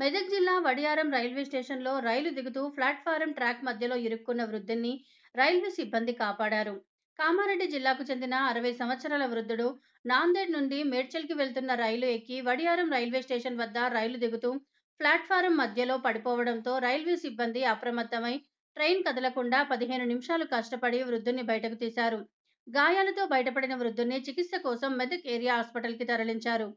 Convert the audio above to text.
మెదక్ జిల్లా వడియారం రైల్వే స్టేషన్లో రైలు దిగుతూ ప్లాట్ఫారం ట్రాక్ మధ్యలో ఇరుక్కున్న వృద్ధుని రైల్వే సిబ్బంది కాపాడారు కామారెడ్డి జిల్లాకు చెందిన అరవై సంవత్సరాల వృద్ధుడు నాందేడ్ నుండి మేడ్చల్కి వెళ్తున్న రైలు ఎక్కి వడియారం రైల్వే స్టేషన్ వద్ద రైలు దిగుతూ ప్లాట్ఫారం మధ్యలో పడిపోవడంతో రైల్వే సిబ్బంది అప్రమత్తమై ట్రైన్ కదలకుండా పదిహేను నిమిషాలు కష్టపడి వృద్ధుని బయటకు తీశారు గాయాలతో బయటపడిన వృద్ధుని చికిత్స కోసం మెదక్ ఏరియా హాస్పిటల్కి తరలించారు